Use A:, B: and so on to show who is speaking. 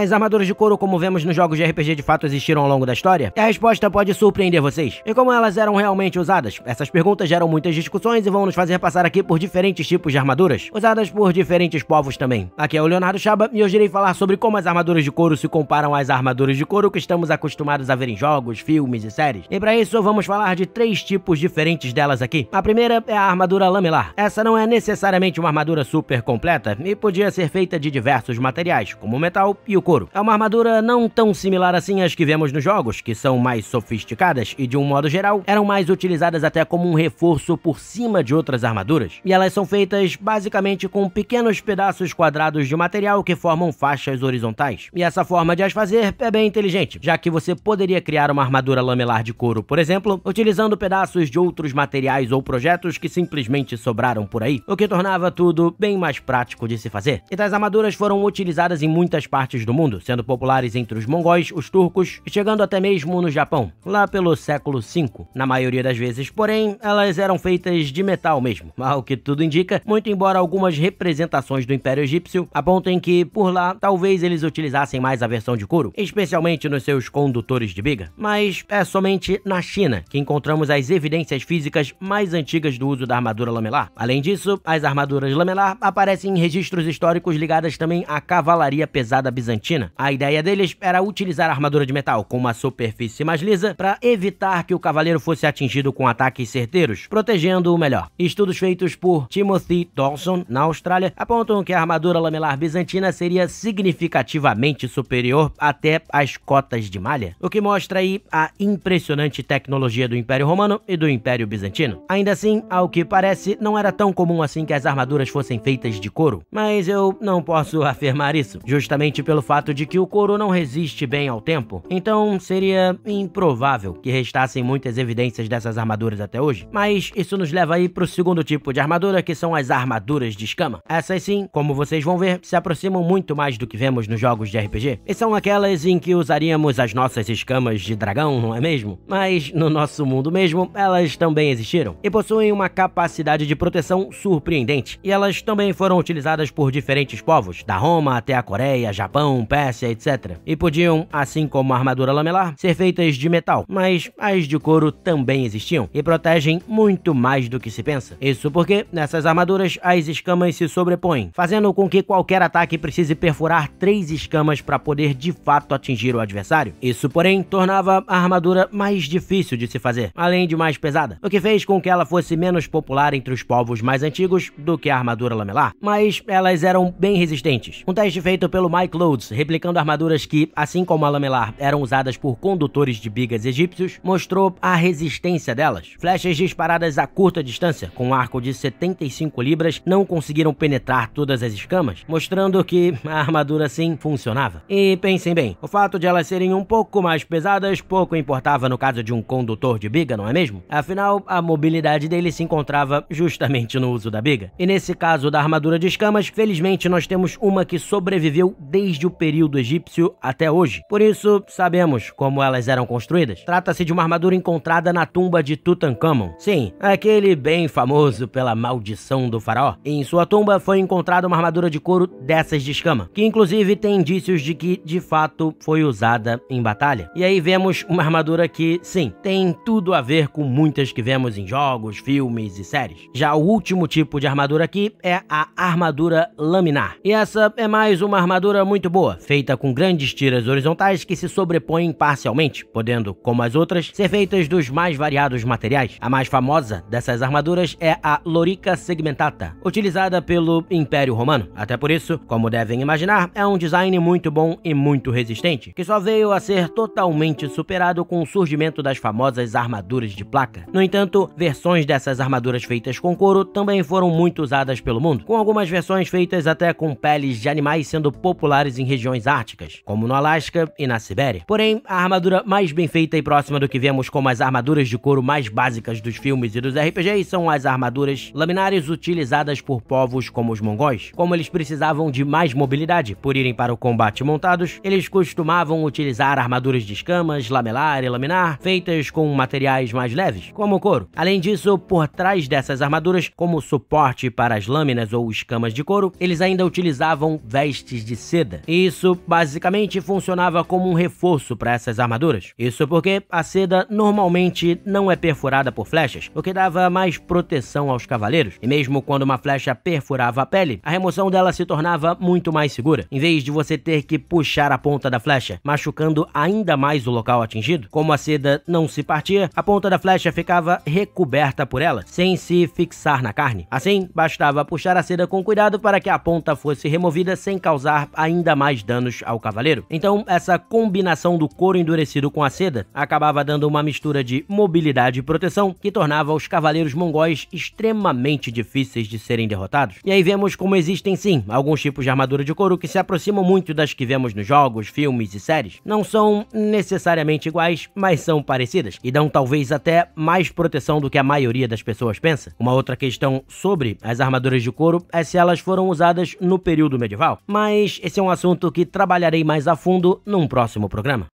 A: As armaduras de couro, como vemos nos jogos de RPG, de fato existiram ao longo da história? A resposta pode surpreender vocês. E como elas eram realmente usadas? Essas perguntas geram muitas discussões e vão nos fazer passar aqui por diferentes tipos de armaduras, usadas por diferentes povos também. Aqui é o Leonardo Chaba e hoje irei falar sobre como as armaduras de couro se comparam às armaduras de couro que estamos acostumados a ver em jogos, filmes e séries. E para isso, vamos falar de três tipos diferentes delas aqui. A primeira é a armadura lamelar. Essa não é necessariamente uma armadura super completa e podia ser feita de diversos materiais, como o metal e o couro. É uma armadura não tão similar assim às que vemos nos jogos, que são mais sofisticadas e, de um modo geral, eram mais utilizadas até como um reforço por cima de outras armaduras. E elas são feitas basicamente com pequenos pedaços quadrados de material que formam faixas horizontais. E essa forma de as fazer é bem inteligente, já que você poderia criar uma armadura lamelar de couro, por exemplo, utilizando pedaços de outros materiais ou projetos que simplesmente sobraram por aí, o que tornava tudo bem mais prático de se fazer. E tais armaduras foram utilizadas em muitas partes do mundo mundo, sendo populares entre os mongóis, os turcos e chegando até mesmo no Japão, lá pelo século V. Na maioria das vezes, porém, elas eram feitas de metal mesmo, ao que tudo indica, muito embora algumas representações do Império Egípcio apontem que, por lá, talvez eles utilizassem mais a versão de couro, especialmente nos seus condutores de biga. Mas é somente na China que encontramos as evidências físicas mais antigas do uso da armadura lamelar. Além disso, as armaduras lamelar aparecem em registros históricos ligadas também à cavalaria pesada bizantina a ideia deles era utilizar a armadura de metal com uma superfície mais lisa para evitar que o cavaleiro fosse atingido com ataques certeiros, protegendo-o melhor. Estudos feitos por Timothy Dawson, na Austrália, apontam que a armadura lamelar bizantina seria significativamente superior até às cotas de malha, o que mostra aí a impressionante tecnologia do Império Romano e do Império Bizantino. Ainda assim, ao que parece, não era tão comum assim que as armaduras fossem feitas de couro, mas eu não posso afirmar isso, justamente pelo fato de que o coro não resiste bem ao tempo, então seria improvável que restassem muitas evidências dessas armaduras até hoje. Mas isso nos leva aí pro segundo tipo de armadura, que são as armaduras de escama. Essas sim, como vocês vão ver, se aproximam muito mais do que vemos nos jogos de RPG, e são aquelas em que usaríamos as nossas escamas de dragão, não é mesmo? Mas no nosso mundo mesmo, elas também existiram, e possuem uma capacidade de proteção surpreendente, e elas também foram utilizadas por diferentes povos, da Roma até a Coreia, Japão, com pérsia, etc. E podiam, assim como a armadura lamelar, ser feitas de metal, mas as de couro também existiam e protegem muito mais do que se pensa. Isso porque, nessas armaduras, as escamas se sobrepõem, fazendo com que qualquer ataque precise perfurar três escamas para poder de fato atingir o adversário. Isso, porém, tornava a armadura mais difícil de se fazer, além de mais pesada, o que fez com que ela fosse menos popular entre os povos mais antigos do que a armadura lamelar, mas elas eram bem resistentes. Um teste feito pelo Mike Lodes replicando armaduras que, assim como a lamelar, eram usadas por condutores de bigas egípcios, mostrou a resistência delas. Flechas disparadas a curta distância, com um arco de 75 libras, não conseguiram penetrar todas as escamas, mostrando que a armadura sim funcionava. E pensem bem, o fato de elas serem um pouco mais pesadas pouco importava no caso de um condutor de biga, não é mesmo? Afinal, a mobilidade dele se encontrava justamente no uso da biga. E nesse caso da armadura de escamas, felizmente nós temos uma que sobreviveu desde o período egípcio até hoje. Por isso, sabemos como elas eram construídas. Trata-se de uma armadura encontrada na tumba de Tutankhamon. Sim, é aquele bem famoso pela maldição do faraó. Em sua tumba foi encontrada uma armadura de couro dessas de escama, que inclusive tem indícios de que de fato foi usada em batalha. E aí vemos uma armadura que, sim, tem tudo a ver com muitas que vemos em jogos, filmes e séries. Já o último tipo de armadura aqui é a armadura laminar. E essa é mais uma armadura muito boa feita com grandes tiras horizontais que se sobrepõem parcialmente, podendo, como as outras, ser feitas dos mais variados materiais. A mais famosa dessas armaduras é a lorica segmentata, utilizada pelo Império Romano. Até por isso, como devem imaginar, é um design muito bom e muito resistente, que só veio a ser totalmente superado com o surgimento das famosas armaduras de placa. No entanto, versões dessas armaduras feitas com couro também foram muito usadas pelo mundo, com algumas versões feitas até com peles de animais sendo populares em regiões regiões árticas, como no Alasca e na Sibéria. Porém, a armadura mais bem feita e próxima do que vemos como as armaduras de couro mais básicas dos filmes e dos RPGs são as armaduras laminares utilizadas por povos como os mongóis. Como eles precisavam de mais mobilidade por irem para o combate montados, eles costumavam utilizar armaduras de escamas, lamelar e laminar, feitas com materiais mais leves, como couro. Além disso, por trás dessas armaduras, como suporte para as lâminas ou escamas de couro, eles ainda utilizavam vestes de seda. E isso basicamente funcionava como um reforço para essas armaduras. Isso porque a seda normalmente não é perfurada por flechas, o que dava mais proteção aos cavaleiros. E mesmo quando uma flecha perfurava a pele, a remoção dela se tornava muito mais segura, em vez de você ter que puxar a ponta da flecha, machucando ainda mais o local atingido. Como a seda não se partia, a ponta da flecha ficava recoberta por ela, sem se fixar na carne. Assim, bastava puxar a seda com cuidado para que a ponta fosse removida sem causar ainda mais mais danos ao cavaleiro. Então, essa combinação do couro endurecido com a seda acabava dando uma mistura de mobilidade e proteção que tornava os cavaleiros mongóis extremamente difíceis de serem derrotados. E aí vemos como existem sim alguns tipos de armadura de couro que se aproximam muito das que vemos nos jogos, filmes e séries. Não são necessariamente iguais, mas são parecidas e dão talvez até mais proteção do que a maioria das pessoas pensa. Uma outra questão sobre as armaduras de couro é se elas foram usadas no período medieval, mas esse é um assunto assunto que trabalharei mais a fundo num próximo programa.